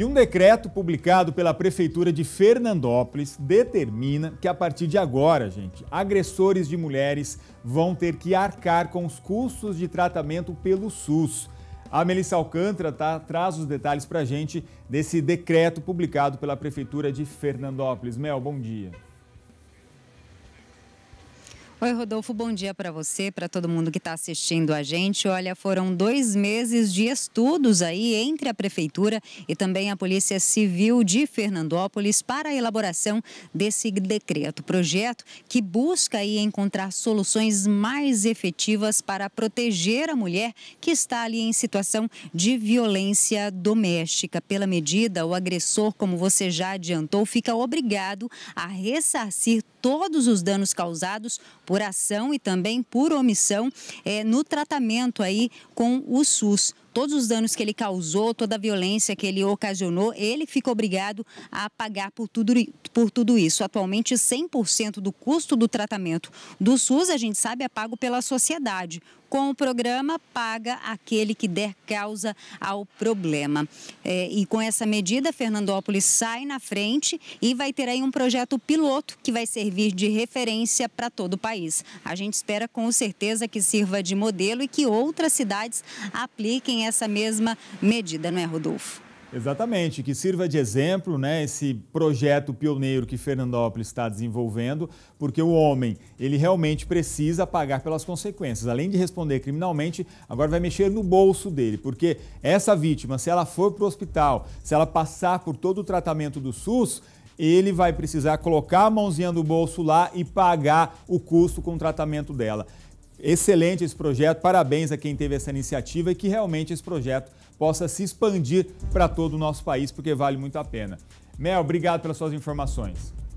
E um decreto publicado pela Prefeitura de Fernandópolis determina que a partir de agora, gente, agressores de mulheres vão ter que arcar com os custos de tratamento pelo SUS. A Melissa Alcântara tá, traz os detalhes para a gente desse decreto publicado pela Prefeitura de Fernandópolis. Mel, bom dia. Oi, Rodolfo, bom dia para você, para todo mundo que está assistindo a gente. Olha, foram dois meses de estudos aí entre a Prefeitura e também a Polícia Civil de Fernandópolis para a elaboração desse decreto. Projeto que busca aí encontrar soluções mais efetivas para proteger a mulher que está ali em situação de violência doméstica. Pela medida, o agressor, como você já adiantou, fica obrigado a ressarcir todos os danos causados por ação e também por omissão é, no tratamento aí com o SUS todos os danos que ele causou, toda a violência que ele ocasionou, ele fica obrigado a pagar por tudo, por tudo isso. Atualmente, 100% do custo do tratamento do SUS, a gente sabe, é pago pela sociedade. Com o programa, paga aquele que der causa ao problema. É, e com essa medida, Fernandópolis sai na frente e vai ter aí um projeto piloto que vai servir de referência para todo o país. A gente espera com certeza que sirva de modelo e que outras cidades apliquem essa mesma medida, não é, Rodolfo? Exatamente, que sirva de exemplo, né, esse projeto pioneiro que Fernandópolis está desenvolvendo, porque o homem, ele realmente precisa pagar pelas consequências. Além de responder criminalmente, agora vai mexer no bolso dele, porque essa vítima, se ela for para o hospital, se ela passar por todo o tratamento do SUS, ele vai precisar colocar a mãozinha no bolso lá e pagar o custo com o tratamento dela. Excelente esse projeto, parabéns a quem teve essa iniciativa e que realmente esse projeto possa se expandir para todo o nosso país, porque vale muito a pena. Mel, obrigado pelas suas informações.